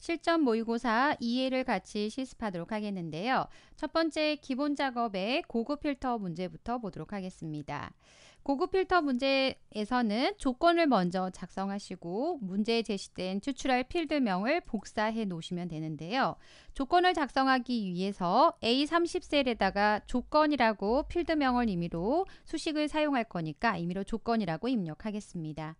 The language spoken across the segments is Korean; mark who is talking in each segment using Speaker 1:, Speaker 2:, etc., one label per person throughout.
Speaker 1: 실전 모의고사 2회를 같이 실습하도록 하겠는데요. 첫 번째 기본 작업의 고급 필터 문제부터 보도록 하겠습니다. 고급 필터 문제에서는 조건을 먼저 작성하시고 문제에 제시된 추출할 필드명을 복사해 놓으시면 되는데요. 조건을 작성하기 위해서 A30셀에다가 조건이라고 필드명을 임의로 수식을 사용할 거니까 임의로 조건이라고 입력하겠습니다.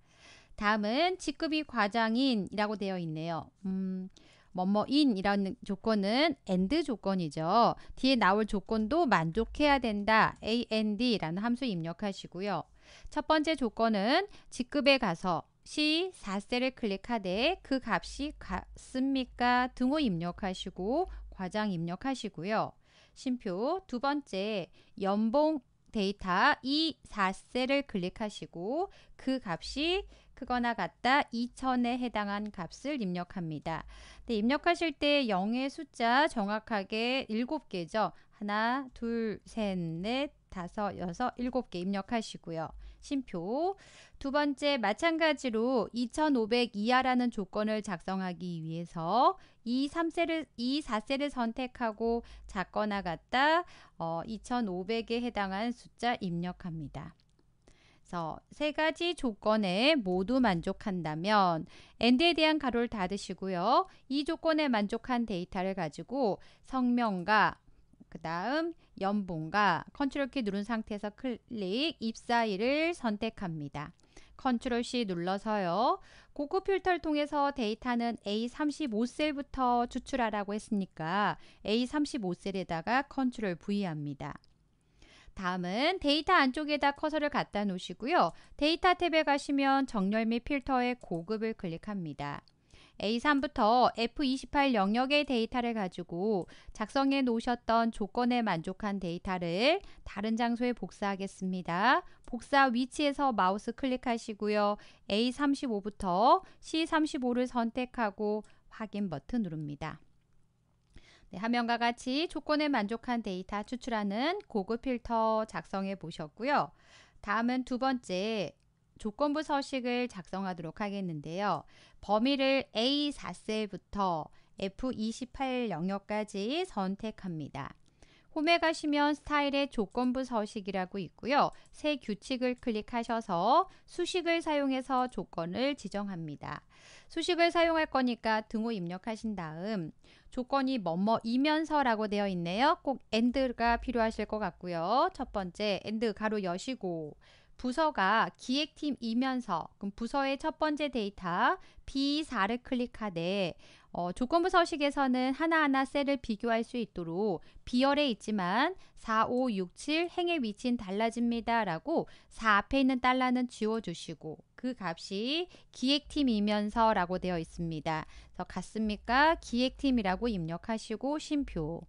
Speaker 1: 다음은 직급이 과장인이라고 되어 있네요. 음, 뭐뭐인이라는 조건은 AND 조건이죠. 뒤에 나올 조건도 만족해야 된다. AND라는 함수 입력하시고요. 첫 번째 조건은 직급에 가서 C4셀을 클릭하되 그 값이 같습니까? 등호 입력하시고 과장 입력하시고요. 심표 두 번째 연봉 데이터 E4셀을 클릭하시고 그 값이 크거나 같다 2천에 해당한 값을 입력합니다. 근 네, 입력하실 때 0의 숫자 정확하게 7개죠. 하나, 둘, 셋, 넷, 다섯, 여섯, 일곱 개 입력하시고요. 심표. 두 번째, 마찬가지로 2500 이하라는 조건을 작성하기 위해서 2, 3세를, 2, 4세를 선택하고 작거나 같다 어, 2500에 해당한 숫자 입력합니다. 그래서 세 가지 조건에 모두 만족한다면 a 드에 대한 가로를 닫으시고요. 이 조건에 만족한 데이터를 가지고 성명과 그 다음 연봉과 컨트롤 키 누른 상태에서 클릭 입사일을 선택합니다. 컨트롤 C 눌러서요. 고급 필터를 통해서 데이터는 A35셀부터 추출하라고 했으니까 A35셀에다가 컨트롤 V 합니다. 다음은 데이터 안쪽에다 커서를 갖다 놓으시고요. 데이터 탭에 가시면 정렬 및 필터의 고급을 클릭합니다. A3부터 F28 영역의 데이터를 가지고 작성해 놓으셨던 조건에 만족한 데이터를 다른 장소에 복사하겠습니다. 복사 위치에서 마우스 클릭하시고요. A35부터 C35를 선택하고 확인 버튼 누릅니다. 네, 화면과 같이 조건에 만족한 데이터 추출하는 고급 필터 작성해 보셨고요. 다음은 두 번째 조건부 서식을 작성하도록 하겠는데요. 범위를 A4셀부터 F28 영역까지 선택합니다. 홈에 가시면 스타일의 조건부 서식이라고 있고요. 새 규칙을 클릭하셔서 수식을 사용해서 조건을 지정합니다. 수식을 사용할 거니까 등호 입력하신 다음 조건이 뭐뭐이면서라고 되어 있네요. 꼭 a n 가 필요하실 것 같고요. 첫 번째 a n 가로 여시고 부서가 기획팀이면서 그럼 부서의 첫 번째 데이터 B4를 클릭하되 어, 조건부 서식에서는 하나하나 셀을 비교할 수 있도록 비열에 있지만 4, 5, 6, 7 행의 위치는 달라집니다. 라고 4 앞에 있는 달러는 지워주시고 그 값이 기획팀이면서 라고 되어 있습니다. 그래서 같습니까? 기획팀이라고 입력하시고 심표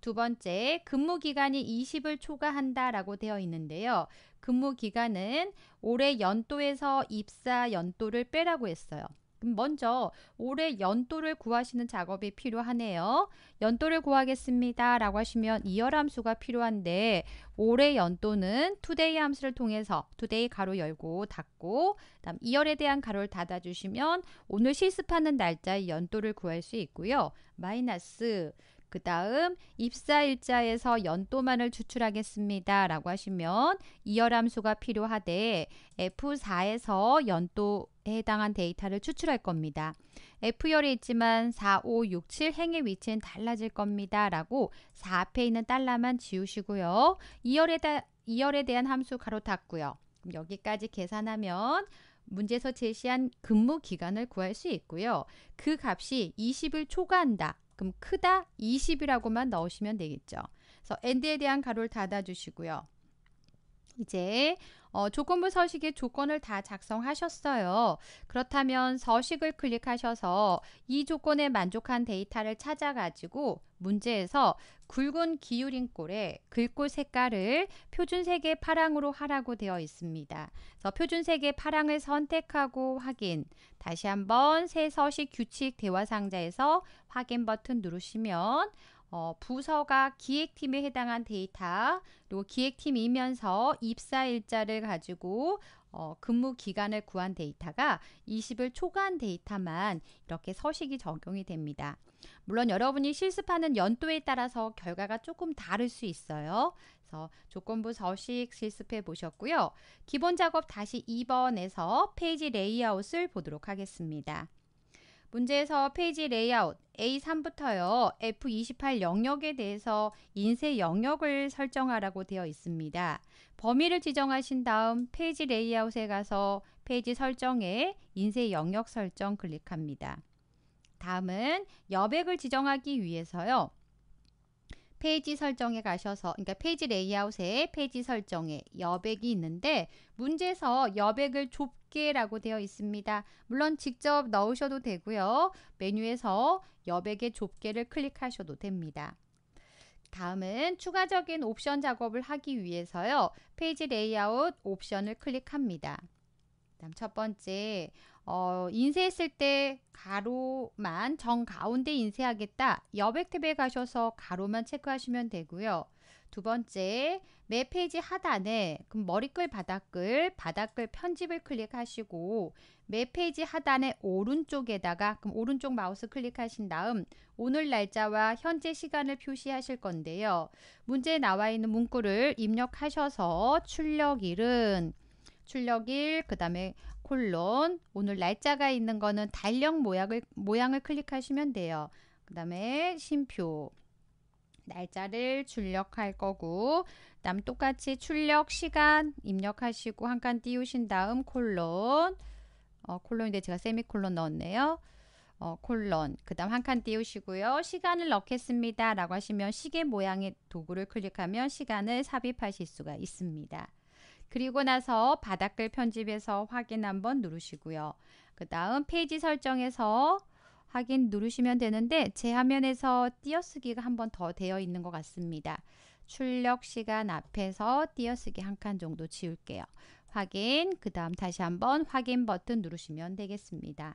Speaker 1: 두 번째, 근무 기간이 20을 초과한다 라고 되어 있는데요. 근무 기간은 올해 연도에서 입사 연도를 빼라고 했어요. 먼저 올해 연도를 구하시는 작업이 필요하네요. 연도를 구하겠습니다. 라고 하시면 이열 함수가 필요한데 올해 연도는 today 함수를 통해서 today 가로 열고 닫고 다음 이열에 대한 가로를 닫아주시면 오늘 실습하는 날짜의 연도를 구할 수 있고요. 마이너스 그 다음 입사일자에서 연도만을 추출하겠습니다. 라고 하시면 이열함수가 필요하되 F4에서 연도 에 해당한 데이터를 추출할 겁니다. F열이 있지만 4, 5, 6, 7 행의 위치는 달라질 겁니다. 라고 4 앞에 있는 달러만 지우시고요. 2열에, 다, 2열에 대한 함수 가로 닫고요. 여기까지 계산하면 문제에서 제시한 근무 기간을 구할 수 있고요. 그 값이 20을 초과한다. 그럼 크다 20이라고만 넣으시면 되겠죠. 그래서 and에 대한 가로를 닫아주시고요. 이제 어, 조건부 서식의 조건을 다 작성하셨어요. 그렇다면 서식을 클릭하셔서 이 조건에 만족한 데이터를 찾아가지고 문제에서 굵은 기울임꼴에 글꼴 색깔을 표준색의 파랑으로 하라고 되어 있습니다. 그래서 표준색의 파랑을 선택하고 확인, 다시 한번 새 서식 규칙 대화 상자에서 확인 버튼 누르시면 어, 부서가 기획팀에 해당한 데이터 그리고 기획팀이면서 입사 일자를 가지고 어, 근무 기간을 구한 데이터가 20을 초과한 데이터만 이렇게 서식이 적용이 됩니다. 물론 여러분이 실습하는 연도에 따라서 결과가 조금 다를 수 있어요. 그래서 조건부 서식 실습해 보셨고요. 기본 작업 다시 2번에서 페이지 레이아웃을 보도록 하겠습니다. 문제에서 페이지 레이아웃 A3부터요. F28 영역에 대해서 인쇄 영역을 설정하라고 되어 있습니다. 범위를 지정하신 다음 페이지 레이아웃에 가서 페이지 설정에 인쇄 영역 설정 클릭합니다. 다음은 여백을 지정하기 위해서요. 페이지 설정에 가셔서 그러니까 페이지 레이아웃에 페이지 설정에 여백이 있는데 문제에서 여백을 좁게 10개라고 되어 있습니다. 물론 직접 넣으셔도 되고요. 메뉴에서 여백의 좁게를 클릭하셔도 됩니다. 다음은 추가적인 옵션 작업을 하기 위해서요. 페이지 레이아웃 옵션을 클릭합니다. 첫 번째, 어, 인쇄했을 때 가로만 정 가운데 인쇄하겠다. 여백 탭에 가셔서 가로만 체크하시면 되고요. 두 번째, 매 페이지 하단에 그럼 머리글, 바닥글, 바닥글 편집을 클릭하시고 매 페이지 하단에 오른쪽에다가 그럼 오른쪽 마우스 클릭하신 다음 오늘 날짜와 현재 시간을 표시하실 건데요. 문제에 나와 있는 문구를 입력하셔서 출력일은 출력일, 그 다음에 콜론, 오늘 날짜가 있는 거는 달력 모양을, 모양을 클릭하시면 돼요. 그 다음에 심표, 날짜를 출력할 거고 그다음 똑같이 출력 시간 입력하시고 한 칸 띄우신 다음 콜론 어, 콜론인데 제가 세미콜론 넣었네요. 어, 콜론 그 다음 한 칸 띄우시고요. 시간을 넣겠습니다. 라고 하시면 시계 모양의 도구를 클릭하면 시간을 삽입하실 수가 있습니다. 그리고 나서 바닥글 편집에서 확인 한번 누르시고요. 그 다음 페이지 설정에서 확인 누르시면 되는데 제 화면에서 띄어쓰기가 한 번 더 되어 있는 것 같습니다. 출력 시간 앞에서 띄어쓰기 한 칸 정도 지울게요. 확인, 그 다음 다시 한번 확인 버튼 누르시면 되겠습니다.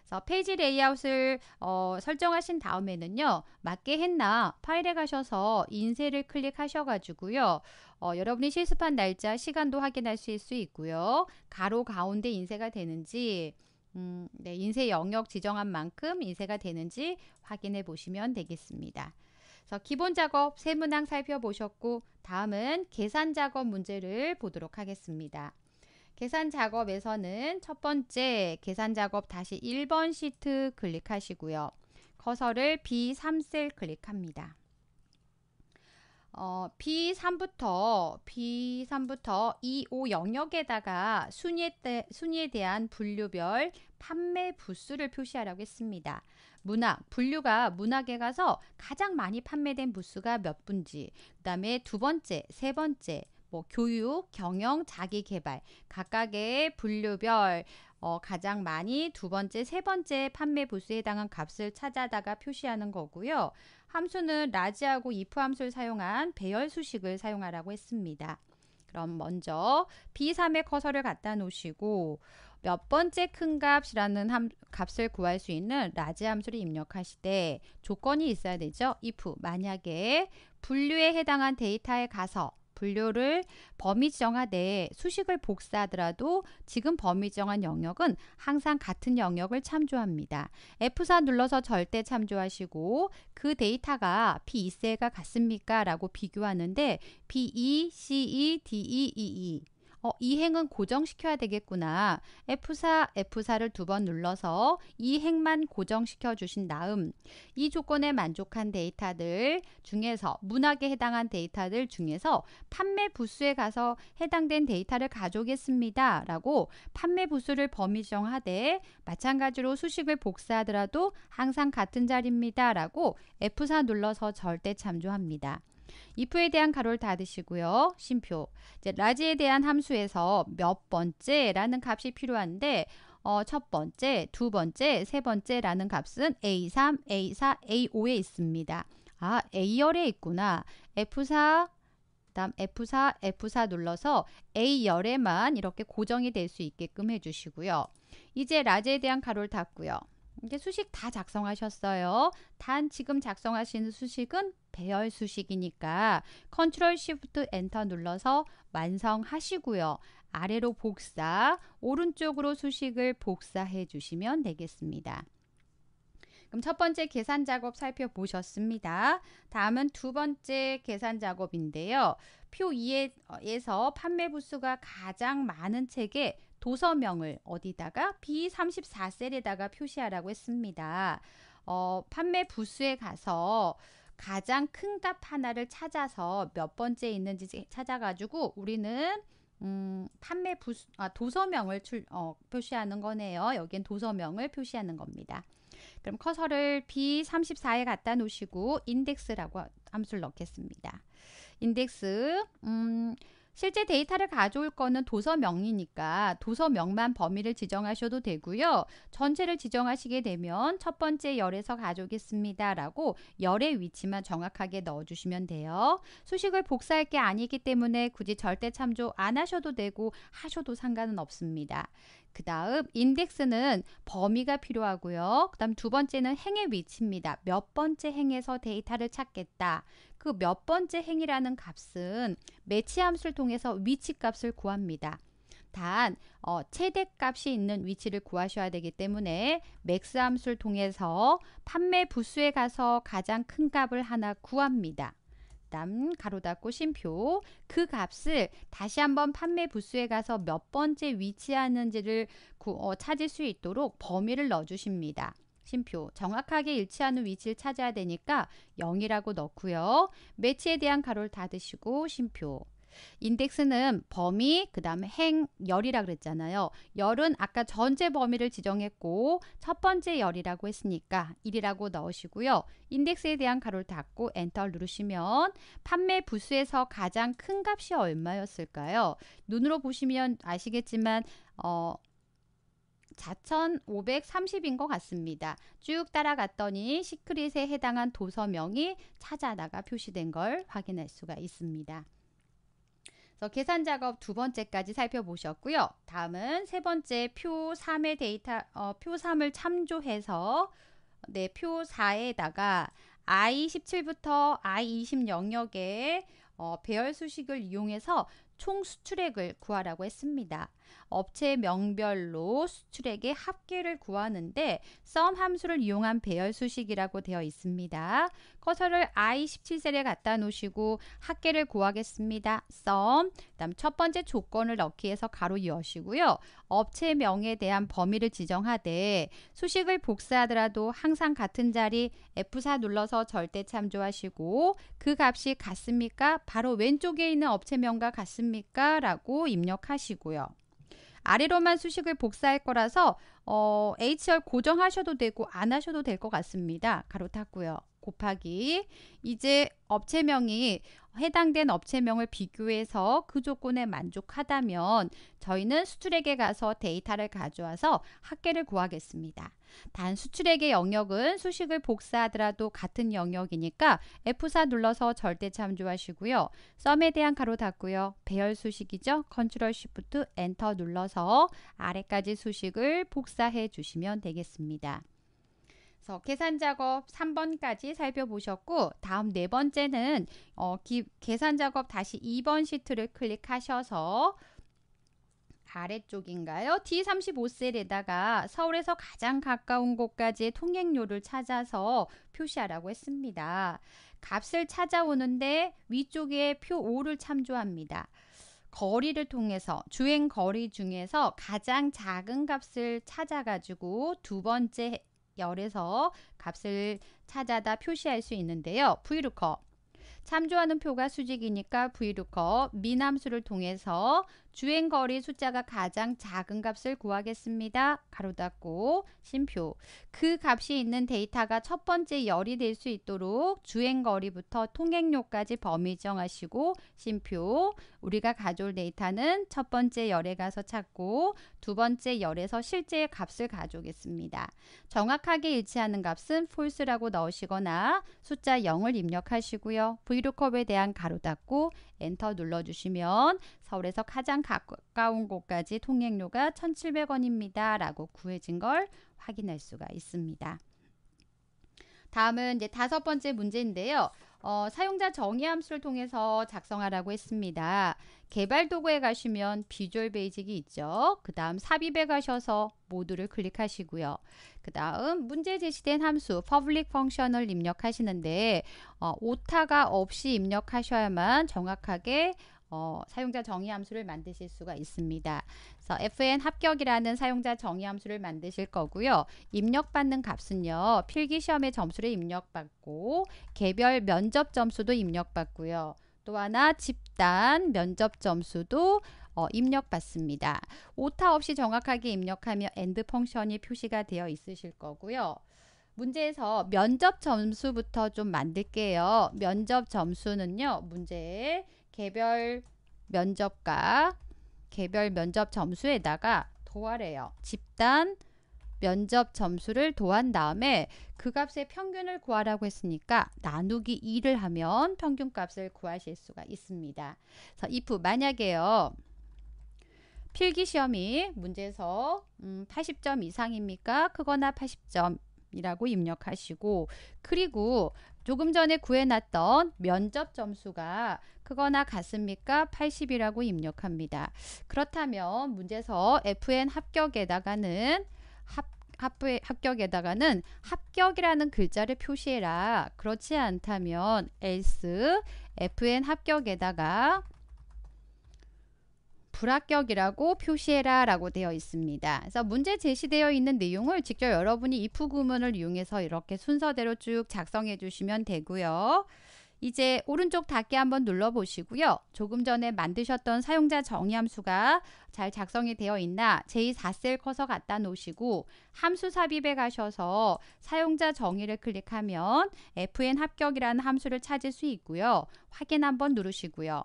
Speaker 1: 그래서 페이지 레이아웃을 어, 설정하신 다음에는요 맞게 했나 파일에 가셔서 인쇄를 클릭하셔가지고요 어, 여러분이 실습한 날짜 시간도 확인하수 있고요 가로 가운데 인쇄가 되는지 음, 네, 인쇄 영역 지정한 만큼 인쇄가 되는지 확인해 보시면 되겠습니다. 그래서 기본 작업 세 문항 살펴보셨고 다음은 계산 작업 문제를 보도록 하겠습니다. 계산 작업에서는 첫 번째 계산 작업 다시 1번 시트 클릭하시고요. 커서를 B3셀 클릭합니다. 어, B3부터 B3부터 2, 5 영역에다가 순위에, 대, 순위에 대한 분류별 판매 부수를 표시하라고 했습니다. 문학, 분류가 문학에 가서 가장 많이 판매된 부수가 몇 분지, 그 다음에 두 번째, 세 번째, 뭐 교육, 경영, 자기개발 각각의 분류별 어, 가장 많이 두 번째, 세 번째 판매 부수에 해당한 값을 찾아다가 표시하는 거고요. 함수는 라지하고 if 함수를 사용한 배열 수식을 사용하라고 했습니다. 그럼 먼저 b 3의 커서를 갖다 놓으시고 몇 번째 큰 값이라는 함, 값을 구할 수 있는 라지 함수를 입력하실 때 조건이 있어야 되죠. if 만약에 분류에 해당한 데이터에 가서 분류를 범위 정화 내에 수식을 복사하더라도 지금 범위 정한 영역은 항상 같은 영역을 참조합니다. F4 눌러서 절대 참조하시고 그 데이터가 B2세가 같습니까? 라고 비교하는데 B2, C2, D2, E2 어, 이 행은 고정시켜야 되겠구나. F4, F4를 두 번 눌러서 이 행만 고정시켜 주신 다음 이 조건에 만족한 데이터들 중에서 문학에 해당한 데이터들 중에서 판매 부수에 가서 해당된 데이터를 가져오겠습니다. 라고 판매 부수를 범위 정하되 마찬가지로 수식을 복사하더라도 항상 같은 자리입니다. 라고 F4 눌러서 절대 참조합니다. if에 대한 가로를 닫으시고요. 심표. 이제 라지에 대한 함수에서 몇 번째라는 값이 필요한데 어, 첫 번째, 두 번째, 세 번째라는 값은 A3, A4, A5에 있습니다. 아, A열에 있구나. F4, 그다음 F4, F4 눌러서 A열에만 이렇게 고정이 될 수 있게끔 해주시고요. 이제 라지에 대한 가로를 닫고요. 이게 수식 다 작성하셨어요. 단 지금 작성하시는 수식은 배열 수식이니까 컨트롤 시프트 엔터 눌러서 완성하시고요. 아래로 복사, 오른쪽으로 수식을 복사해 주시면 되겠습니다. 그럼 첫 번째 계산 작업 살펴보셨습니다. 다음은 두 번째 계산 작업인데요. 표 2에서 판매 부수가 가장 많은 책에 도서명을 어디다가 B34셀에다가 표시하라고 했습니다. 어, 판매 부수에 가서 가장 큰 값 하나를 찾아서 몇 번째 있는지 찾아가지고 우리는 음, 판매 부수, 아, 도서명을 출, 어, 표시하는 거네요. 여기엔 도서명을 표시하는 겁니다. 그럼 커서를 B34에 갖다 놓으시고 인덱스라고 함수를 넣겠습니다. 인덱스 음, 실제 데이터를 가져올 거는 도서명이니까 도서명만 범위를 지정하셔도 되고요. 전체를 지정하시게 되면 첫 번째 열에서 가져오겠습니다. 라고 열의 위치만 정확하게 넣어주시면 돼요. 수식을 복사할 게 아니기 때문에 굳이 절대 참조 안 하셔도 되고 하셔도 상관은 없습니다. 그 다음 인덱스는 범위가 필요하고요. 그 다음 두 번째는 행의 위치입니다. 몇 번째 행에서 데이터를 찾겠다. 그몇 번째 행이라는 값은 매치함수를 통해서 위치값을 구합니다. 단 어, 최대값이 있는 위치를 구하셔야 되기 때문에 맥스 함수를 통해서 판매 부수에 가서 가장 큰 값을 하나 구합니다. 남 가로 닫고 심표 그 값을 다시 한번 판매 부수에 가서 몇 번째 위치하는지를 구, 어, 찾을 수 있도록 범위를 넣어주십니다. 심표 정확하게 일치하는 위치를 찾아야 되니까 0이라고 넣고요. 매치에 대한 가로를 닫으시고 심표 인덱스는 범위 그 다음에 행열이라 그랬잖아요. 열은 아까 전체 범위를 지정했고 첫 번째 열이라고 했으니까 1이라고 넣으시고요. 인덱스에 대한 가로를 닫고 엔터를 누르시면 판매 부수에서 가장 큰 값이 얼마였을까요? 눈으로 보시면 아시겠지만 어, 4,530인 것 같습니다. 쭉 따라갔더니 시크릿에 해당한 도서명이 찾아다가 표시된 걸 확인할 수가 있습니다. 그래서 계산 작업 두 번째까지 살펴보셨고요. 다음은 세 번째 표 3의 데이터 어, 표 3을 참조해서 네, 표 4에다가 I17부터 I20 영역의 어, 배열 수식을 이용해서 총 수출액을 구하라고 했습니다. 업체 명별로 수출액의 합계를 구하는데 썸 함수를 이용한 배열 수식이라고 되어 있습니다. 커서를 I17셀에 갖다 놓으시고 합계를 구하겠습니다. 썸, 그 다음 첫 번째 조건을 넣기 위해서 가로 여시고요. 업체 명에 대한 범위를 지정하되 수식을 복사하더라도 항상 같은 자리 F4 눌러서 절대 참조하시고 그 값이 같습니까? 바로 왼쪽에 있는 업체명과 같습니까? 라고 입력하시고요. 아래로만 수식을 복사할 거라서 어, HR 고정하셔도 되고 안 하셔도 될 것 같습니다. 가로 탔고요. 곱하기 이제 업체명이 해당된 업체명을 비교해서 그 조건에 만족하다면 저희는 수출액에 가서 데이터를 가져와서 합계를 구하겠습니다. 단 수출액의 영역은 수식을 복사하더라도 같은 영역이니까 F4 눌러서 절대 참조하시고요. 썸에 대한 가로 닫고요. 배열 수식이죠. 컨트롤 쉬프트 엔터 눌러서 아래까지 수식을 복사해 주시면 되겠습니다. 그래서 계산 작업 3번까지 살펴보셨고 다음 네 번째는 어, 기, 계산 작업 다시 2번 시트를 클릭하셔서 아래쪽인가요? D35셀에다가 서울에서 가장 가까운 곳까지의 통행료를 찾아서 표시하라고 했습니다. 값을 찾아오는데 위쪽에 표 5를 참조합니다. 거리를 통해서 주행 거리 중에서 가장 작은 값을 찾아가지고 두 번째 열에서 값을 찾아다 표시할 수 있는데요. vlookup 참조하는 표가 수직이니까 vlookup 미남수를 통해서 주행 거리 숫자가 가장 작은 값을 구하겠습니다. 가로 닫고 심표. 그 값이 있는 데이터가 첫 번째 열이 될 수 있도록 주행 거리부터 통행료까지 범위 정하시고 심표. 우리가 가져올 데이터는 첫 번째 열에 가서 찾고 두 번째 열에서 실제 값을 가져오겠습니다. 정확하게 일치하는 값은 false라고 넣으시거나 숫자 0을 입력하시고요. vlookup 에 대한 가로 닫고 엔터 눌러 주시면 서울에서 가장 가까운 곳까지 통행료가 1,700원입니다. 라고 구해진 걸 확인할 수가 있습니다. 다음은 이제 다섯 번째 문제인데요. 어, 사용자 정의 함수를 통해서 작성하라고 했습니다. 개발 도구에 가시면 비주얼 베이직이 있죠. 그 다음 삽입에 가셔서 모두를 클릭하시고요. 그 다음 문제 제시된 함수 public function을 입력하시는데 어, 오타가 없이 입력하셔야만 정확하게 어, 사용자 정의 함수를 만드실 수가 있습니다. 그래서 fn 합격이라는 사용자 정의 함수를 만드실 거고요. 입력받는 값은요. 필기 시험의 점수를 입력받고 개별 면접 점수도 입력받고요. 또 하나 집단 면접 점수도 어, 입력받습니다. 오타 없이 정확하게 입력하며 엔드 펑션이 표시가 되어 있으실 거고요. 문제에서 면접 점수부터 좀 만들게요. 면접 점수는요. 문제에 개별 면접과 개별 면접 점수에다가 도하래요. 집단 면접 점수를 도한 다음에 그 값의 평균을 구하라고 했으니까 나누기 2를 하면 평균값을 구하실 수가 있습니다. 그래서 if 만약에요. 필기 시험이 문제에서 80점 음, 이상입니까? 크거나 80점이라고 입력하시고 그리고 조금 전에 구해놨던 면접 점수가 크거나 같습니까? 80이라고 입력합니다. 그렇다면 문제서 FN 합격에다가는 합 합격에다가는 합격이라는 글자를 표시해라. 그렇지 않다면 else FN 합격에다가 불합격이라고 표시해라 라고 되어 있습니다. 그래서 문제 제시되어 있는 내용을 직접 여러분이 if 구문을 이용해서 이렇게 순서대로 쭉 작성해 주시면 되고요. 이제 오른쪽 닫기 한번 눌러보시고요. 조금 전에 만드셨던 사용자 정의 함수가 잘 작성이 되어 있나 제4셀 커서 갖다 놓으시고 함수 삽입에 가셔서 사용자 정의를 클릭하면 fn 합격이라는 함수를 찾을 수 있고요. 확인 한번 누르시고요.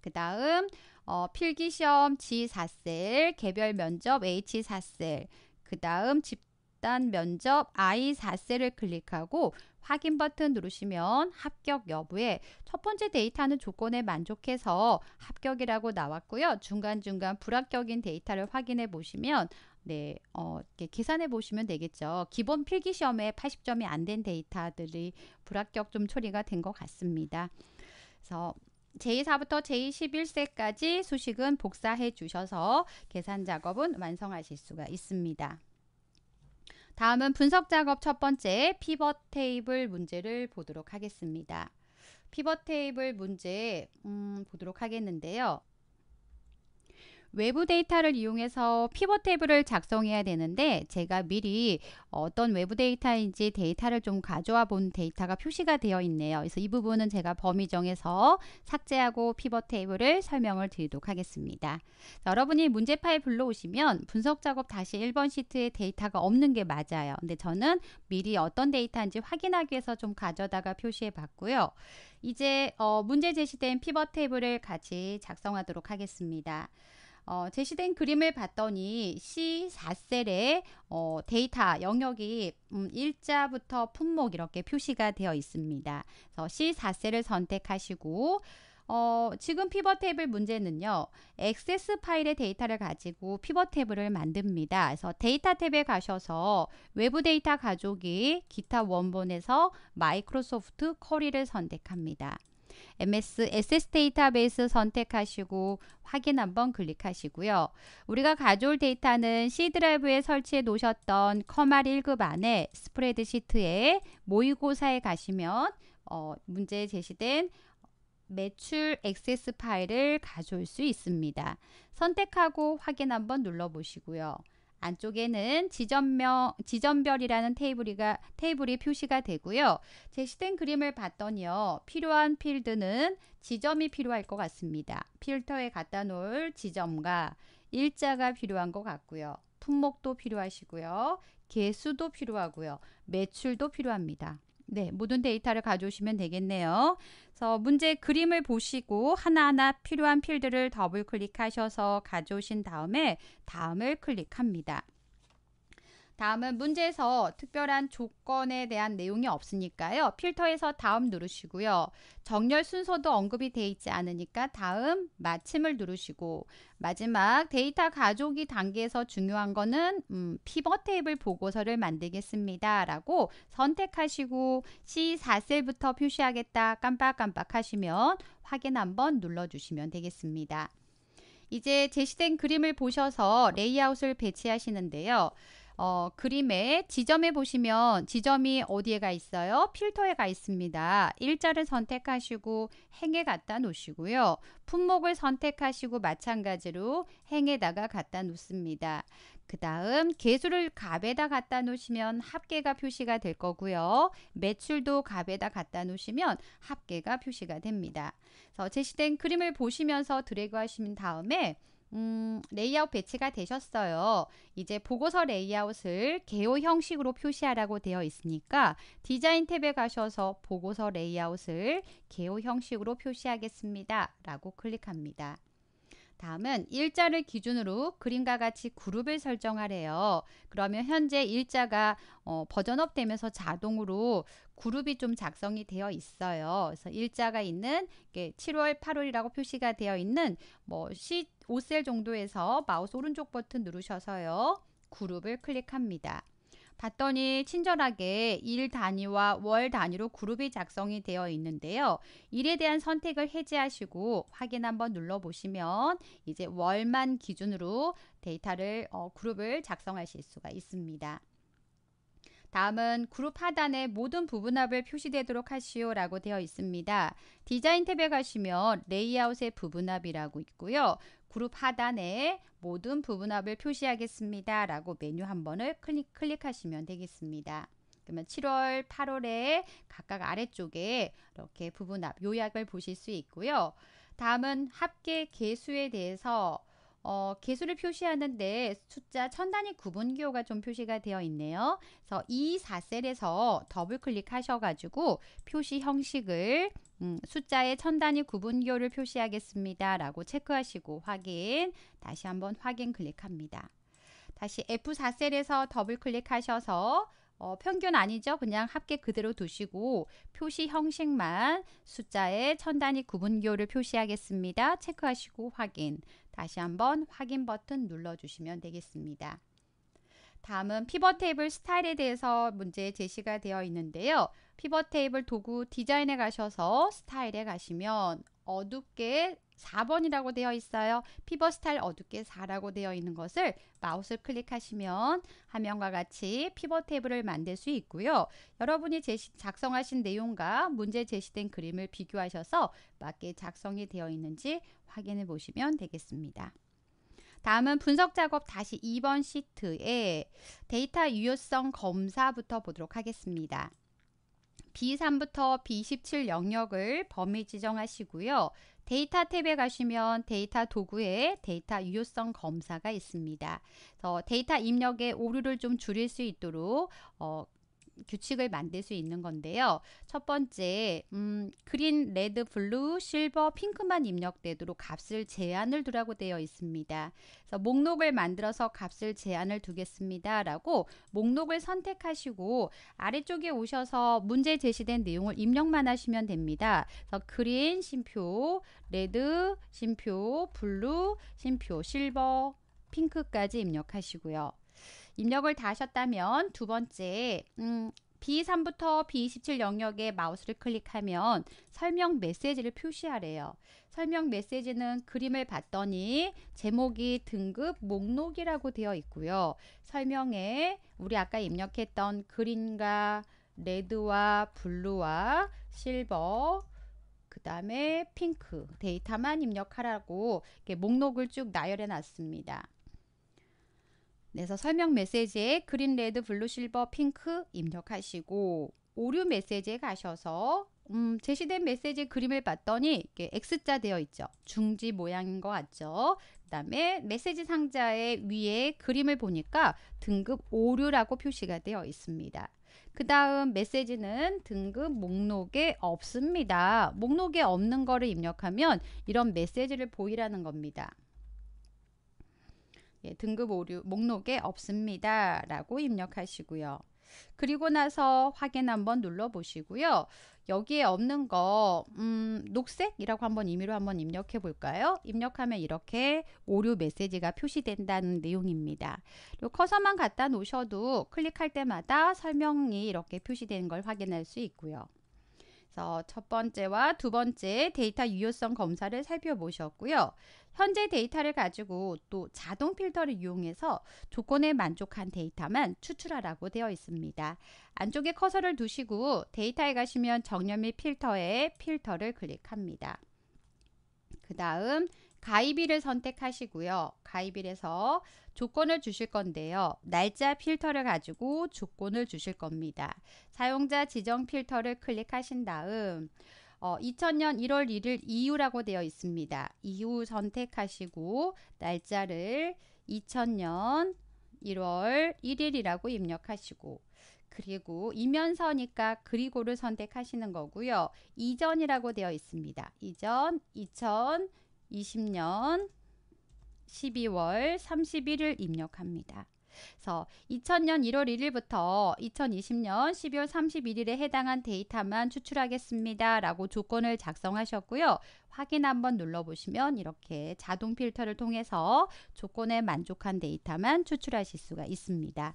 Speaker 1: 그 다음 어, 필기시험 G4셀, 개별 면접 H4셀, 그 다음 집단 면접 I4셀을 클릭하고 확인 버튼 누르시면 합격 여부에 첫 번째 데이터는 조건에 만족해서 합격이라고 나왔고요. 중간중간 불합격인 데이터를 확인해 보시면 네, 어, 이렇게 계산해 보시면 되겠죠. 기본 필기 시험에 80점이 안 된 데이터들이 불합격 좀 처리가 된 것 같습니다. 그래서 제2사부터 제11세까지 수식은 복사해 주셔서 계산 작업은 완성하실 수가 있습니다. 다음은 분석 작업 첫 번째 피벗 테이블 문제를 보도록 하겠습니다. 피벗 테이블 문제 음, 보도록 하겠는데요. 외부 데이터를 이용해서 피벗 테이블을 작성해야 되는데 제가 미리 어떤 외부 데이터인지 데이터를 좀 가져와 본 데이터가 표시가 되어 있네요. 그래서 이 부분은 제가 범위 정해서 삭제하고 피벗 테이블을 설명을 드리도록 하겠습니다. 자, 여러분이 문제 파일 불러오시면 분석 작업 다시 1번 시트에 데이터가 없는 게 맞아요. 근데 저는 미리 어떤 데이터인지 확인하기 위해서 좀 가져다가 표시해 봤고요. 이제 어, 문제 제시된 피벗 테이블을 같이 작성하도록 하겠습니다. 어, 제시된 그림을 봤더니 C4셀에 어, 데이터 영역이 음, 일자부터 품목 이렇게 표시가 되어 있습니다. 그래서 C4셀을 선택하시고 어, 지금 피벗 테이블 문제는요. 액세스 파일의 데이터를 가지고 피벗 테이블을 만듭니다. 그래서 데이터 탭에 가셔서 외부 데이터 가족이 기타 원본에서 마이크로소프트 커리를 선택합니다. MS SS 데이터베이스 선택하시고 확인 한번 클릭하시고요. 우리가 가져올 데이터는 C 드라이브에 설치해 놓으셨던 커말 1급 안에 스프레드시트에 모의고사에 가시면 어, 문제에 제시된 매출 액세스 파일을 가져올 수 있습니다. 선택하고 확인 한번 눌러보시고요. 안쪽에는 지점명, 지점별이라는 테이블이가, 테이블이 표시가 되고요. 제시된 그림을 봤더니요. 필요한 필드는 지점이 필요할 것 같습니다. 필터에 갖다 놓을 지점과 일자가 필요한 것 같고요. 품목도 필요하시고요. 개수도 필요하고요. 매출도 필요합니다. 네, 모든 데이터를 가져오시면 되겠네요. 그래서 문제 그림을 보시고 하나하나 필요한 필드를 더블 클릭하셔서 가져오신 다음에 다음을 클릭합니다. 다음은 문제에서 특별한 조건에 대한 내용이 없으니까요. 필터에서 다음 누르시고요. 정렬 순서도 언급이 돼 있지 않으니까 다음 마침을 누르시고 마지막 데이터 가족이 단계에서 중요한 거는 음, 피벗 테이블 보고서를 만들겠습니다. 라고 선택하시고 C4셀부터 표시하겠다 깜빡깜빡 하시면 확인 한번 눌러주시면 되겠습니다. 이제 제시된 그림을 보셔서 레이아웃을 배치하시는데요. 어, 그림에 지점에 보시면 지점이 어디에 가 있어요? 필터에 가 있습니다. 일자를 선택하시고 행에 갖다 놓으시고요. 품목을 선택하시고 마찬가지로 행에다가 갖다 놓습니다. 그 다음 개수를 값에다 갖다 놓으시면 합계가 표시가 될 거고요. 매출도 값에다 갖다 놓으시면 합계가 표시가 됩니다. 그래서 제시된 그림을 보시면서 드래그 하신 다음에 음, 레이아웃 배치가 되셨어요. 이제 보고서 레이아웃을 개요 형식으로 표시하라고 되어 있으니까 디자인 탭에 가셔서 보고서 레이아웃을 개요 형식으로 표시하겠습니다. 라고 클릭합니다. 다음은 일자를 기준으로 그림과 같이 그룹을 설정하래요. 그러면 현재 일자가 어, 버전업 되면서 자동으로 그룹이 좀 작성이 되어 있어요. 그래서 일자가 있는 7월, 8월이라고 표시가 되어 있는 뭐 C 5셀 정도에서 마우스 오른쪽 버튼 누르셔서요. 그룹을 클릭합니다. 봤더니 친절하게 일 단위와 월 단위로 그룹이 작성이 되어 있는데요. 일에 대한 선택을 해제하시고 확인 한번 눌러보시면 이제 월만 기준으로 데이터를 어, 그룹을 작성하실 수가 있습니다. 다음은 그룹 하단에 모든 부분 합을 표시되도록 하시오 라고 되어 있습니다. 디자인 탭에 가시면 레이아웃의 부분 합이라고 있고요. 그룹 하단에 모든 부분 합을 표시하겠습니다 라고 메뉴 한 번을 클릭, 클릭하시면 되겠습니다. 그러면 7월, 8월에 각각 아래쪽에 이렇게 부분 합 요약을 보실 수 있고요. 다음은 합계 개수에 대해서 어, 개수를 표시하는데 숫자 천 단위 구분기호가 좀 표시가 되어 있네요. 그래서 이 4셀에서 더블 클릭하셔가지고 표시 형식을 음, 숫자의 천 단위 구분기호를 표시하겠습니다. 라고 체크하시고 확인, 다시 한번 확인 클릭합니다. 다시 F4셀에서 더블 클릭하셔서 어, 평균 아니죠. 그냥 합계 그대로 두시고 표시 형식만 숫자의 천 단위 구분기호를 표시하겠습니다. 체크하시고 확인. 다시 한번 확인 버튼 눌러주시면 되겠습니다. 다음은 피벗 테이블 스타일에 대해서 문제 제시가 되어 있는데요. 피벗 테이블 도구 디자인에 가셔서 스타일에 가시면 어둡게 4번이라고 되어 있어요. 피벗 스타일 어둡게 4라고 되어 있는 것을 마우스 클릭하시면 화면과 같이 피벗 테이블을 만들 수 있고요. 여러분이 제시, 작성하신 내용과 문제 제시된 그림을 비교하셔서 맞게 작성이 되어 있는지 확인해 보시면 되겠습니다. 다음은 분석 작업 다시 2번 시트에 데이터 유효성 검사부터 보도록 하겠습니다. B3부터 B17 영역을 범위 지정하시고요. 데이터 탭에 가시면 데이터 도구에 데이터 유효성 검사가 있습니다. 데이터 입력의 오류를 좀 줄일 수 있도록 어, 규칙을 만들 수 있는 건데요. 첫 번째, 음, 그린, 레드, 블루, 실버, 핑크만 입력되도록 값을 제한을 두라고 되어 있습니다. 그래서 목록을 만들어서 값을 제한을 두겠습니다. 라고 목록을 선택하시고 아래쪽에 오셔서 문제 제시된 내용을 입력만 하시면 됩니다. 그래서 그린, 심표, 레드, 심표, 블루, 심표, 실버, 핑크까지 입력하시고요. 입력을 다 하셨다면 두 번째 음, B3부터 B27 영역에 마우스를 클릭하면 설명 메시지를 표시하래요. 설명 메시지는 그림을 봤더니 제목이 등급 목록이라고 되어 있고요. 설명에 우리 아까 입력했던 그린과 레드와 블루와 실버 그 다음에 핑크 데이터만 입력하라고 목록을 쭉 나열해 놨습니다. 그래서 설명 메시지에 그린, 레드, 블루, 실버, 핑크 입력하시고 오류 메시지에 가셔서 음, 제시된 메시지 그림을 봤더니 이게 X자 되어 있죠. 중지 모양인 것 같죠. 그 다음에 메시지 상자의 위에 그림을 보니까 등급 오류라고 표시가 되어 있습니다. 그 다음 메시지는 등급 목록에 없습니다. 목록에 없는 거를 입력하면 이런 메시지를 보이라는 겁니다. 예, 등급 오류 목록에 없습니다. 라고 입력하시고요. 그리고 나서 확인 한번 눌러 보시고요. 여기에 없는 거 음, 녹색이라고 한번 임의로 한번 입력해 볼까요? 입력하면 이렇게 오류 메시지가 표시된다는 내용입니다. 그리고 커서만 갖다 놓으셔도 클릭할 때마다 설명이 이렇게 표시되는 걸 확인할 수 있고요. 대해서 첫 번째와 두 번째 데이터 유효성 검사를 살펴보셨고요. 현재 데이터를 가지고 또 자동 필터를 이용해서 조건에 만족한 데이터만 추출하라고 되어 있습니다. 안쪽에 커서를 두시고 데이터에 가시면 정렬 및 필터에 필터를 클릭합니다. 그 다음 가입일을 선택하시고요. 가입일에서 조건을 주실 건데요. 날짜 필터를 가지고 조건을 주실 겁니다. 사용자 지정 필터를 클릭하신 다음 어, 2000년 1월 1일 이후라고 되어 있습니다. 이후 선택하시고 날짜를 2000년 1월 1일이라고 입력하시고 그리고 이면서니까 그리고를 선택하시는 거고요. 이전이라고 되어 있습니다. 이전, 2000, 20년 12월 31일 입력합니다. 그래서 2000년 1월 1일부터 2020년 12월 31일에 해당한 데이터만 추출하겠습니다. 라고 조건을 작성하셨고요. 확인 한번 눌러보시면 이렇게 자동 필터를 통해서 조건에 만족한 데이터만 추출하실 수가 있습니다.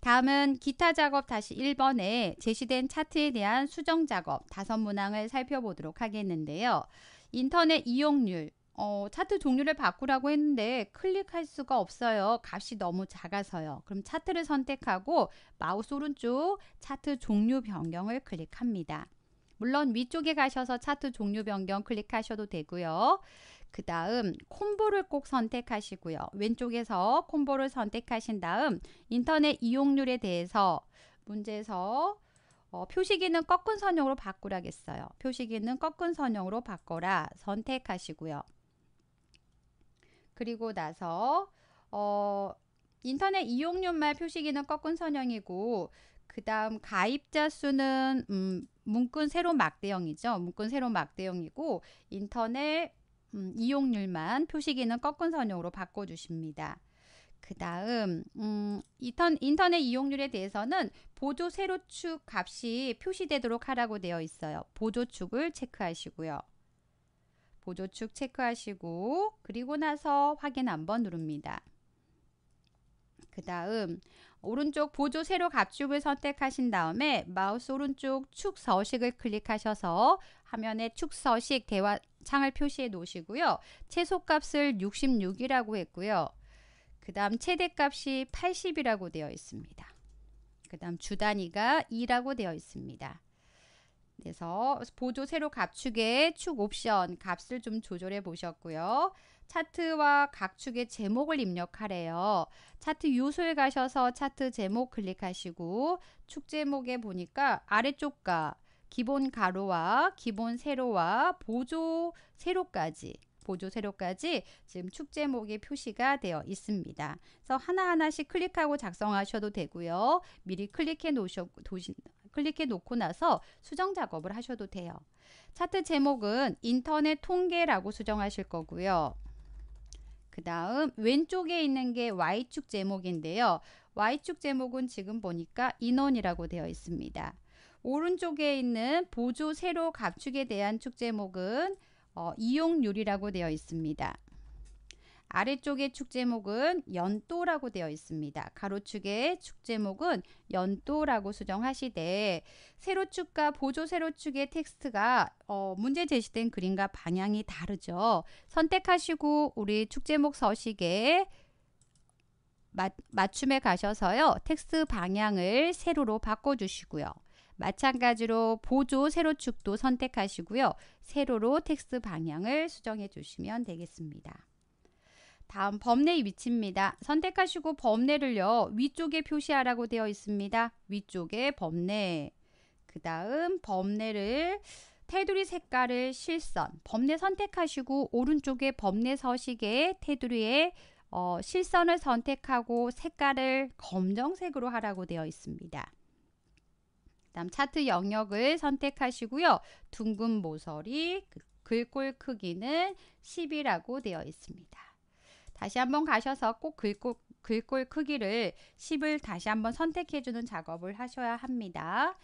Speaker 1: 다음은 기타 작업 다시 1번에 제시된 차트에 대한 수정 작업 다 문항을 살펴보도록 하겠는데요. 인터넷 이용률 어, 차트 종류를 바꾸라고 했는데 클릭할 수가 없어요. 값이 너무 작아서요. 그럼 차트를 선택하고 마우스 오른쪽 차트 종류 변경을 클릭합니다. 물론 위쪽에 가셔서 차트 종류 변경 클릭하셔도 되고요. 그 다음 콤보를 꼭 선택하시고요. 왼쪽에서 콤보를 선택하신 다음 인터넷 이용률에 대해서 문제에서 어, 표시기는 꺾은 선형으로 바꾸라겠어요. 표시기는 꺾은 선형으로 바꿔라 선택하시고요. 그리고 나서 어, 인터넷 이용률말 표시기는 꺾은 선형이고 그 다음 가입자 수는 음, 문건 세로 막대형이죠. 문건 세로 막대형이고 인터넷 음, 이용률만 표시기는 꺾은 선형으로 바꿔주십니다. 그 다음 음, 인턴, 인터넷 이용률에 대해서는 보조 세로축 값이 표시되도록 하라고 되어 있어요. 보조축을 체크하시고요. 보조축 체크하시고 그리고 나서 확인 한번 누릅니다. 그 다음 오른쪽 보조 세로 값축을 선택하신 다음에 마우스 오른쪽 축 서식을 클릭하셔서 화면에 축 서식 대화 창을 표시해 놓으시고요. 최소값을 66이라고 했고요. 그 다음 최대값이 80이라고 되어 있습니다. 그 다음 주단위가 2라고 되어 있습니다. 그래서 보조 세로 갑축의 축 옵션 값을 좀 조절해 보셨고요. 차트와 각 축의 제목을 입력하래요. 차트 요소에 가셔서 차트 제목 클릭하시고 축 제목에 보니까 아래쪽 과 기본 가로와 기본 세로와 보조 세로까지 보조 세로까지 지금 축제목에 표시가 되어 있습니다. 그래서 하나하나씩 클릭하고 작성하셔도 되고요. 미리 클릭해 놓으셔 클릭해 놓고 나서 수정 작업을 하셔도 돼요. 차트 제목은 인터넷 통계라고 수정하실 거고요. 그 다음 왼쪽에 있는 게 Y축 제목인데요. Y축 제목은 지금 보니까 인원이라고 되어 있습니다. 오른쪽에 있는 보조 세로 감축에 대한 축제목은 어, 이용률이라고 되어 있습니다. 아래쪽의 축제목은 연도라고 되어 있습니다. 가로축의 축제목은 연도라고 수정하시되 세로축과 보조 세로축의 텍스트가 어, 문제 제시된 그림과 방향이 다르죠. 선택하시고 우리 축제목 서식에 맞, 맞춤에 가셔서요. 텍스트 방향을 세로로 바꿔주시고요. 마찬가지로 보조 세로축도 선택하시고요. 세로로 텍스트 방향을 수정해 주시면 되겠습니다. 다음 범례 위치입니다. 선택하시고 범례를요. 위쪽에 표시하라고 되어 있습니다. 위쪽에 범례. 그 다음 범례를 테두리 색깔을 실선, 범례 선택하시고 오른쪽에 범례 서식에 테두리에 어, 실선을 선택하고 색깔을 검정색으로 하라고 되어 있습니다. 다음 차트 영역을 선택하시고요. 둥근 모서리 그 글꼴 크기는 10이라고 되어 있습니다. 다시 한번 가셔서 꼭 글꼴, 글꼴 크기를 10을 다시 한번 선택해주는 작업을 하셔야 합니다.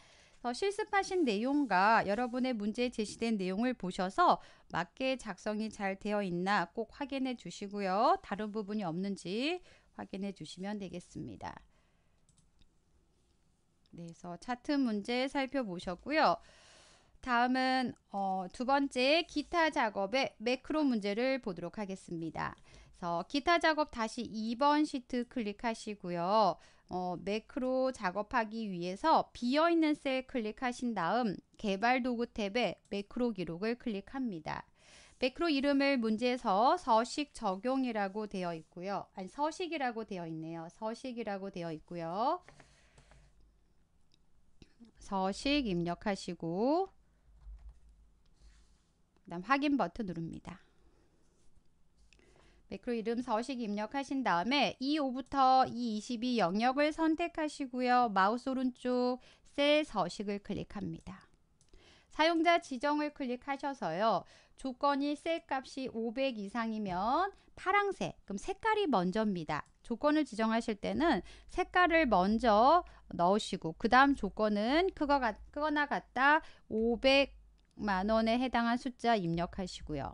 Speaker 1: 실습하신 내용과 여러분의 문제에 제시된 내용을 보셔서 맞게 작성이 잘 되어 있나 꼭 확인해 주시고요. 다른 부분이 없는지 확인해 주시면 되겠습니다. 네, 그래서 차트 문제 살펴보셨고요. 다음은 어, 두 번째 기타 작업의 매크로 문제를 보도록 하겠습니다. 그래서 기타 작업 다시 2번 시트 클릭하시고요. 어, 매크로 작업하기 위해서 비어있는 셀 클릭하신 다음 개발 도구 탭에 매크로 기록을 클릭합니다. 매크로 이름을 문제에서 서식 적용이라고 되어 있고요. 아니 서식이라고 되어 있네요. 서식이라고 되어 있고요. 서식 입력하시고 그다음 확인 버튼 누릅니다. 매크로 네, 이름 서식 입력하신 다음에 E5부터 E22 영역을 선택하시고요. 마우스 오른쪽 셀 서식을 클릭합니다. 사용자 지정을 클릭하셔서요. 조건이 셀 값이 500 이상이면 파랑색 그럼 색깔이 먼저입니다. 조건을 지정하실 때는 색깔을 먼저 넣으시고 그 다음 조건은 그거 크거나 같다 500만원에 해당한 숫자 입력하시고요.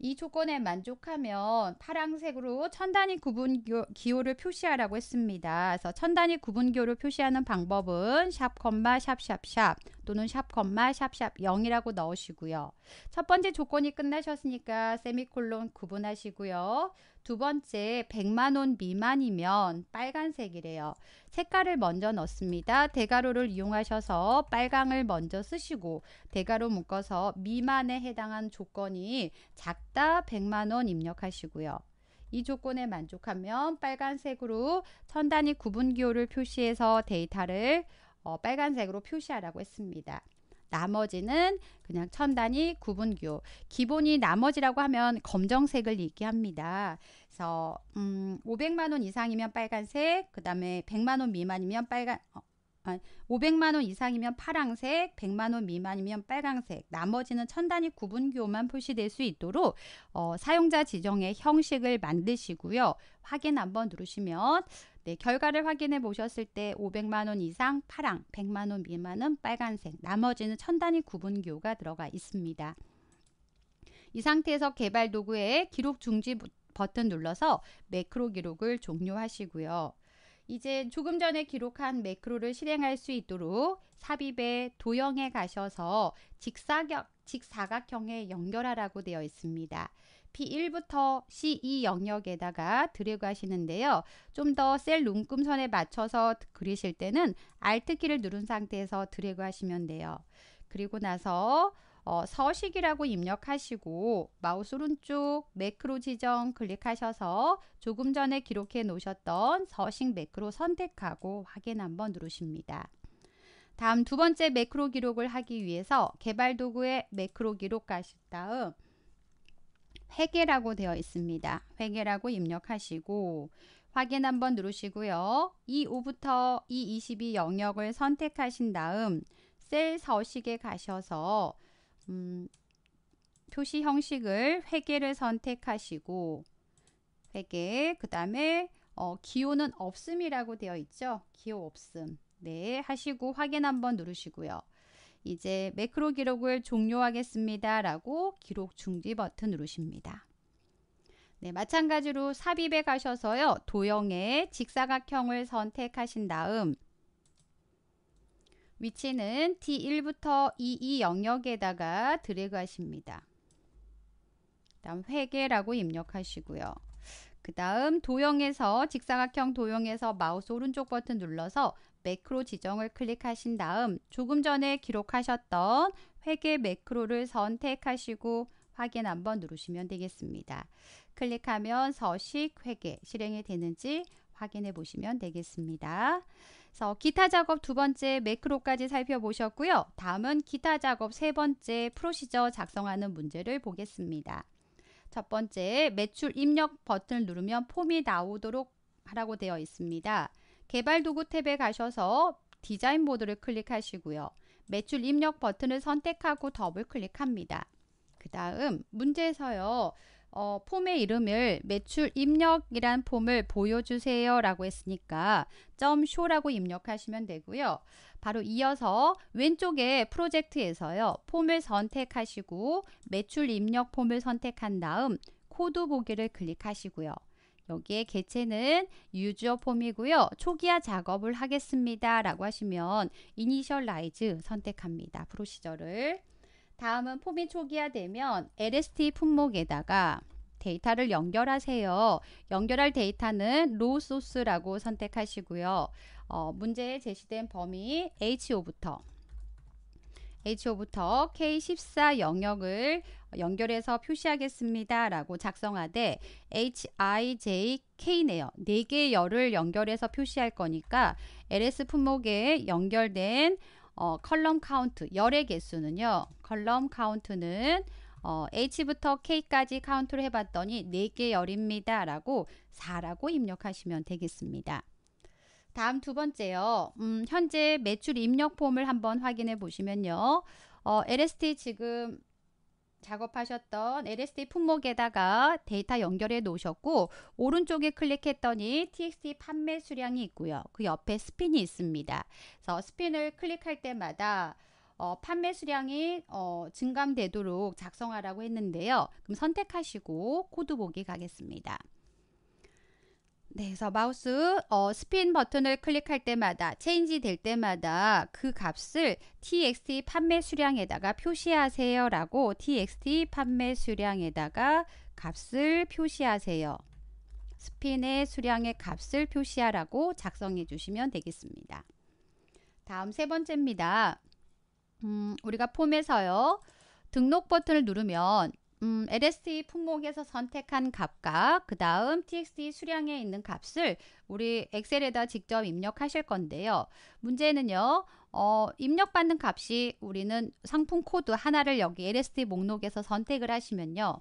Speaker 1: 이 조건에 만족하면 파랑색으로 천단위 구분기호, 를 표시하라고 했습니다. 그래서 천단위 구분기호를 표시하는 방법은 샵, 샵, 샵샵 또는 샵, 샵, 0이라고 넣으시고요. 첫 번째 조건이 끝나셨으니까 세미콜론 구분하시고요. 두 번째 100만원 미만이면 빨간색이래요. 색깔을 먼저 넣습니다. 대괄호를 이용하셔서 빨강을 먼저 쓰시고 대괄호 묶어서 미만에 해당한 조건이 작다 100만원 입력하시고요. 이 조건에 만족하면 빨간색으로 천 단위 구분기호를 표시해서 데이터를 어, 빨간색으로 표시하라고 했습니다. 나머지는 그냥 천단위 구분교. 기본이 나머지라고 하면 검정색을 얘기합니다. 그래서 음, 500만 원 이상이면 빨간색, 그다음에 100만 원 미만이면 빨간 어, 500만 아, 원 이상이면 파랑색, 100만 원 미만이면 빨강색, 나머지는 천단위 구분교만 표시될 수 있도록 어, 사용자 지정의 형식을 만드시고요. 확인 한번 누르시면 네, 결과를 확인해 보셨을 때 500만 원 이상 파랑, 100만 원 미만은 빨간색, 나머지는 천 단위 구분기호가 들어가 있습니다. 이 상태에서 개발 도구에 기록 중지 버튼 눌러서 매크로 기록을 종료하시고요. 이제 조금 전에 기록한 매크로를 실행할 수 있도록 삽입에 도형에 가셔서 직사각, 직사각형에 연결하라고 되어 있습니다. P1부터 C2 영역에다가 드래그 하시는데요좀 더 셀 눈금선에 맞춰서 그리실 때는 Alt키를 누른 상태에서 드래그 하시면 돼요. 그리고 나서 어, 서식이라고 입력하시고 마우스 오른쪽 매크로 지정 클릭하셔서 조금 전에 기록해 놓으셨던 서식 매크로 선택하고 확인 한번 누르십니다. 다음 두 번째 매크로 기록을 하기 위해서 개발 도구에 매크로 기록 가신 다음 회계라고 되어 있습니다. 회계라고 입력하시고 확인 한번 누르시고요. E5부터 E22 영역을 선택하신 다음 셀 서식에 가셔서 음, 표시 형식을 회계를 선택하시고 회계 그 다음에 어, 기호는 없음이라고 되어 있죠. 기호 없음 네 하시고 확인 한번 누르시고요. 이제 매크로 기록을 종료하겠습니다. 라고 기록 중지 버튼 누르십니다. 네, 마찬가지로 삽입에 가셔서요. 도형의 직사각형을 선택하신 다음 위치는 D1부터 E2 e 영역에다가 드래그 하십니다. 다음 회계라고 입력하시고요. 그 다음 도형에서 직사각형 도형에서 마우스 오른쪽 버튼 눌러서 매크로 지정을 클릭하신 다음 조금 전에 기록하셨던 회계 매크로를 선택하시고 확인 한번 누르시면 되겠습니다. 클릭하면 서식 회계 실행이 되는지 확인해 보시면 되겠습니다. 그래서 기타 작업 두 번째 매크로까지 살펴보셨고요. 다음은 기타 작업 세 번째 프로시저 작성하는 문제를 보겠습니다. 첫 번째, 매출 입력 버튼을 누르면 폼이 나오도록 하라고 되어 있습니다. 개발 도구 탭에 가셔서 디자인 모드를 클릭하시고요. 매출 입력 버튼을 선택하고 더블 클릭합니다. 그 다음 문제에서요. 어, 폼의 이름을 매출 입력이란 폼을 보여주세요 라고 했으니까 .show라고 입력하시면 되고요. 바로 이어서 왼쪽에 프로젝트에서요. 폼을 선택하시고 매출 입력 폼을 선택한 다음 코드 보기를 클릭하시고요. 여기에 개체는 유저 폼이고요. 초기화 작업을 하겠습니다. 라고 하시면 이니셜라이즈 선택합니다. 프로시저를 다음은 폼이 초기화되면 LST 품목에다가 데이터를 연결하세요. 연결할 데이터는 로우 소스라고 선택하시고요. 어, 문제에 제시된 범위 HO부터 H5부터 K14 영역을 연결해서 표시하겠습니다. 라고 작성하되 HIJK네요. 4개의 열을 연결해서 표시할 거니까 LS 품목에 연결된 어, 컬럼 카운트, 열의 개수는요. 컬럼 카운트는 어, H부터 K까지 카운트를 해봤더니 4개 열입니다. 라고 4라고 입력하시면 되겠습니다. 다음 두 번째요. 음, 현재 매출 입력 폼을 한번 확인해 보시면요. 어, LST 지금 작업하셨던 LSD 품목에다가 데이터 연결해 놓으셨고 오른쪽에 클릭했더니 TXT 판매 수량이 있고요. 그 옆에 스핀이 있습니다. 그래서 스핀을 클릭할 때마다 어, 판매 수량이 어, 증감되도록 작성하라고 했는데요. 그럼 선택하시고 코드 보기 가겠습니다. 네, 그래서 마우스 어, 스핀 버튼을 클릭할 때마다 체인지 될 때마다 그 값을 txt 판매 수량에다가 표시하세요라고 txt 판매 수량에다가 값을 표시하세요. 스핀의 수량의 값을 표시하라고 작성해 주시면 되겠습니다. 다음 세 번째입니다. 음, 우리가 폼에서요. 등록 버튼을 누르면 음, LST 품목에서 선택한 값과 그 다음 TXT 수량에 있는 값을 우리 엑셀에다 직접 입력하실 건데요. 문제는요. 어, 입력받는 값이 우리는 상품 코드 하나를 여기 LST 목록에서 선택을 하시면요.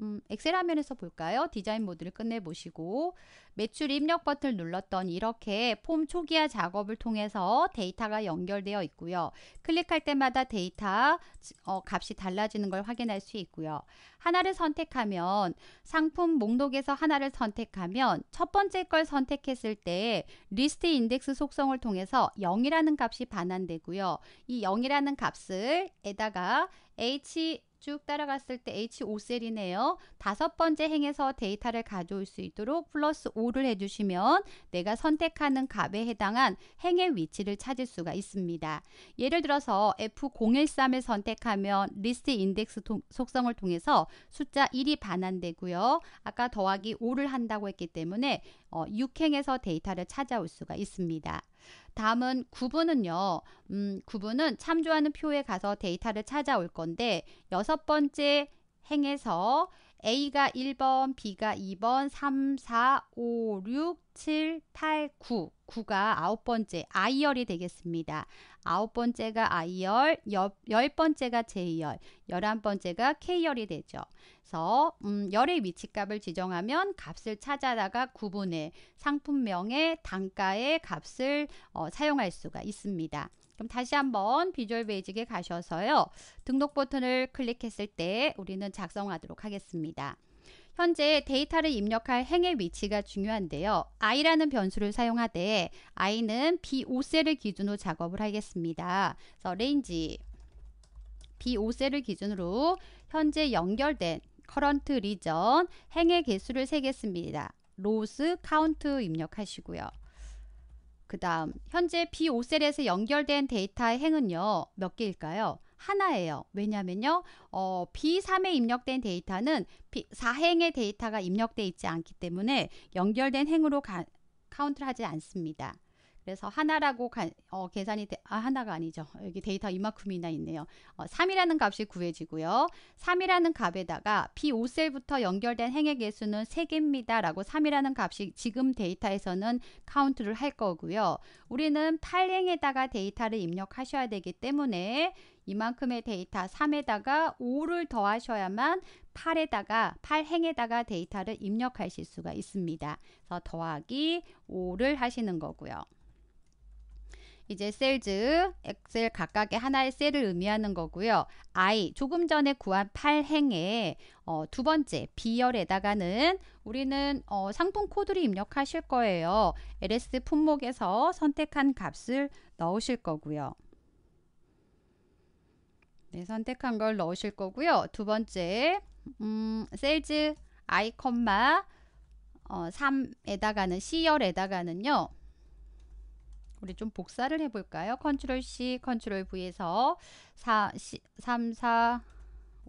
Speaker 1: 음, 엑셀 화면에서 볼까요? 디자인 모드를 끝내보시고 매출 입력 버튼을 눌렀더니 이렇게 폼 초기화 작업을 통해서 데이터가 연결되어 있고요. 클릭할 때마다 데이터 어, 값이 달라지는 걸 확인할 수 있고요. 하나를 선택하면 상품 목록에서 하나를 선택하면 첫 번째 걸 선택했을 때 리스트 인덱스 속성을 통해서 0이라는 값이 반환되고요. 이 0이라는 값을 에다가 H 쭉 따라갔을 때 H5셀이네요. 다섯 번째 행에서 데이터를 가져올 수 있도록 플러스 5를 해주시면 내가 선택하는 값에 해당한 행의 위치를 찾을 수가 있습니다. 예를 들어서 F013을 선택하면 리스트 인덱스 속성을 통해서 숫자 1이 반환되고요. 아까 더하기 5를 한다고 했기 때문에 6행에서 어, 데이터를 찾아올 수가 있습니다. 다음은 구분은요. 음, 구분은 참조하는 표에 가서 데이터를 찾아올 건데 여섯 번째 행에서 A가 1번, B가 2번, 3, 4, 5, 6, 7, 8, 9. 9가 아홉 번째 아이열이 되겠습니다. 아홉 번째가 아이열, 열 번째가 제이열, 열한 번째가 케이열이 되죠. 그래서 음, 열의 위치값을 지정하면 값을 찾아다가 구분해 상품명의 단가의 값을 어, 사용할 수가 있습니다. 그럼 다시 한번 비주얼 베이직에 가셔서요. 등록 버튼을 클릭했을 때 우리는 작성하도록 하겠습니다. 현재 데이터를 입력할 행의 위치가 중요한데요. i라는 변수를 사용하되 i는 B5셀을 기준으로 작업을 하겠습니다. 그래서 레인지 B5셀을 기준으로 현재 연결된 커런트 리전 행의 개수를 세겠습니다. 로우스 카운트 입력하시고요. 그 다음 현재 B5셀에서 연결된 데이터의 행은요. 몇 개일까요? 하나예요. 왜냐면요. 어, B3에 입력된 데이터는 B, 4행의 데이터가 입력돼 있지 않기 때문에 연결된 행으로 가, 카운트를 하지 않습니다. 그래서 하나라고 가, 어, 계산이 되, 아, 하나가 아니죠. 여기 데이터 이만큼이나 있네요. 어, 3이라는 값이 구해지고요. 3이라는 값에다가 B5셀부터 연결된 행의 개수는 3개입니다. 라고 3이라는 값이 지금 데이터에서는 카운트를 할 거고요. 우리는 8행에다가 데이터를 입력하셔야 되기 때문에 이만큼의 데이터 3에다가 5를 더하셔야만 8에다가 8행에다가 데이터를 입력하실 수가 있습니다. 그래서 더하기 5를 하시는 거고요. 이제 셀즈, 엑셀 각각의 하나의 셀을 의미하는 거고요. I 조금 전에 구한 8행의 어, 두 번째 B열에다가는 우리는 어, 상품 코드를 입력하실 거예요. LS 품목에서 선택한 값을 넣으실 거고요. 네, 선택한 걸 넣으실 거고요. 두 번째 음, 셀즈 아 어, 3에다가는 C열에다가는요. 우리 좀 복사를 해볼까요? 컨트롤 C, 컨트롤 V에서 4, 3, 4,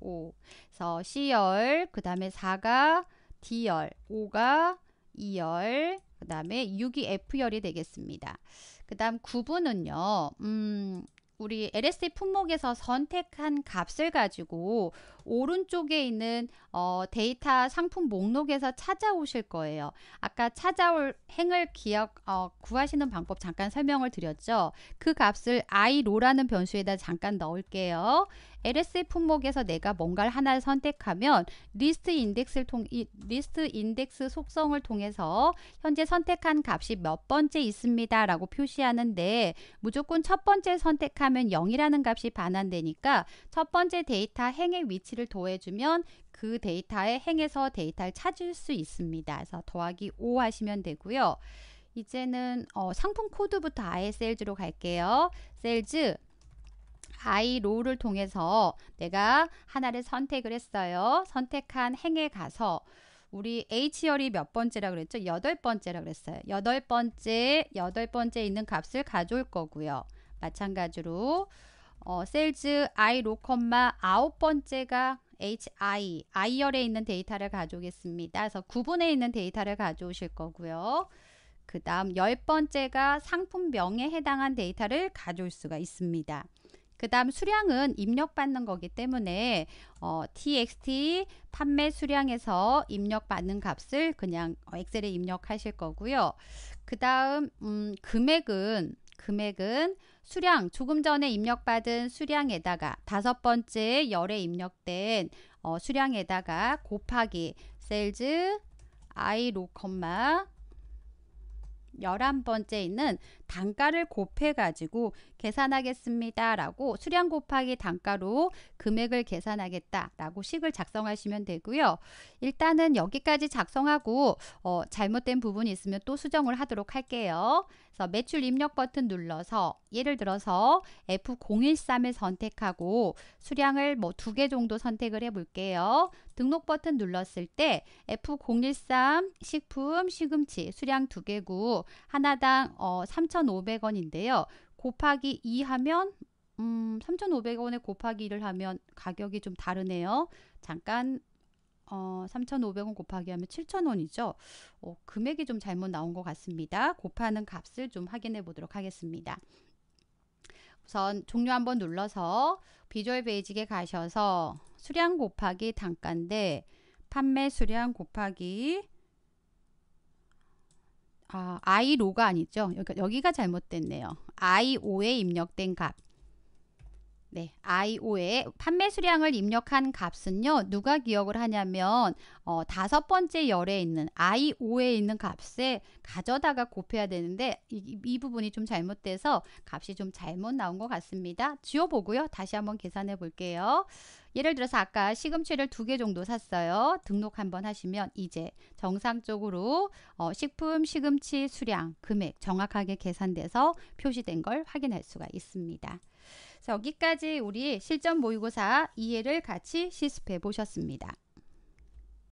Speaker 1: 5. 그래서 C열, 그 다음에 4가 D열, 5가 E열, 그 다음에 6이 F열이 되겠습니다. 그 다음 9분은요, 음, 우리 LSD 품목에서 선택한 값을 가지고 오른쪽에 있는 어, 데이터 상품 목록에서 찾아오실 거예요. 아까 찾아올 행을 기억 어, 구하시는 방법 잠깐 설명을 드렸죠. 그 값을 i로라는 변수에다 잠깐 넣을게요. LSA 품목에서 내가 뭔가를 하나를 선택하면 리스트 인덱스를 통 리스트 인덱스 속성을 통해서 현재 선택한 값이 몇 번째 있습니다 라고 표시하는데 무조건 첫 번째 선택하면 0이라는 값이 반환되니까 첫 번째 데이터 행의 위치 수치를 더해주면 그 데이터의 행에서 데이터를 찾을 수 있습니다. 그래서 더하기 5 하시면 되고요. 이제는 어, 상품 코드부터 아예 셀즈로 갈게요. 셀즈 i 롤을 통해서 내가 하나를 선택을 했어요. 선택한 행에 가서 우리 H열이 몇 번째라 그랬죠? 여덟 번째라 그랬어요. 여덟 번째, 여덟 번째 있는 값을 가져올 거고요. 마찬가지로 어, 셀즈 i 로컴마 아홉 번째가 hi, i열에 있는 데이터를 가져오겠습니다. 그래서 구분에 있는 데이터를 가져오실 거고요. 그 다음 열 번째가 상품명에 해당한 데이터를 가져올 수가 있습니다. 그 다음 수량은 입력받는 거기 때문에 어, txt 판매 수량에서 입력받는 값을 그냥 엑셀에 입력하실 거고요. 그 다음 음, 금액은 금액은 수량 조금 전에 입력받은 수량에다가 다섯 번째 열에 입력된 어, 수량에다가 곱하기 셀즈 i 로 컴마 1 1 번째 있는 단가를 곱해 가지고 계산하겠습니다라고 수량 곱하기 단가로 금액을 계산하겠다라고 식을 작성하시면 되고요. 일단은 여기까지 작성하고 어, 잘못된 부분이 있으면 또 수정을 하도록 할게요. 그래서 매출 입력 버튼 눌러서 예를 들어서 F013을 선택하고 수량을 뭐 두 개 정도 선택을 해 볼게요. 등록 버튼 눌렀을 때 F013 식품 시금치 수량 두 개고 하나당 어, 3 0 3,500원인데요. 곱하기 2 하면 음, 3,500원에 곱하기 1을 하면 가격이 좀 다르네요. 잠깐 어, 3,500원 곱하기 하면 7,000원이죠. 어, 금액이 좀 잘못 나온 것 같습니다. 곱하는 값을 좀 확인해 보도록 하겠습니다. 우선 종료 한번 눌러서 비주얼 베이직에 가셔서 수량 곱하기 단가인데 판매 수량 곱하기 아, i로가 아니죠. 여기, 가 잘못됐네요. io에 입력된 값. 네, IO에 판매 수량을 입력한 값은요. 누가 기억을 하냐면 어, 다섯 번째 열에 있는 IO에 있는 값에 가져다가 곱해야 되는데 이, 이 부분이 좀 잘못돼서 값이 좀 잘못 나온 것 같습니다. 지워보고요. 다시 한번 계산해 볼게요. 예를 들어서 아까 시금치를 두 개 정도 샀어요. 등록 한번 하시면 이제 정상적으로 어, 식품, 시금치 수량, 금액 정확하게 계산돼서 표시된 걸 확인할 수가 있습니다. 여기까지 우리 실전 모의고사 이해를 같이 실습해 보셨습니다.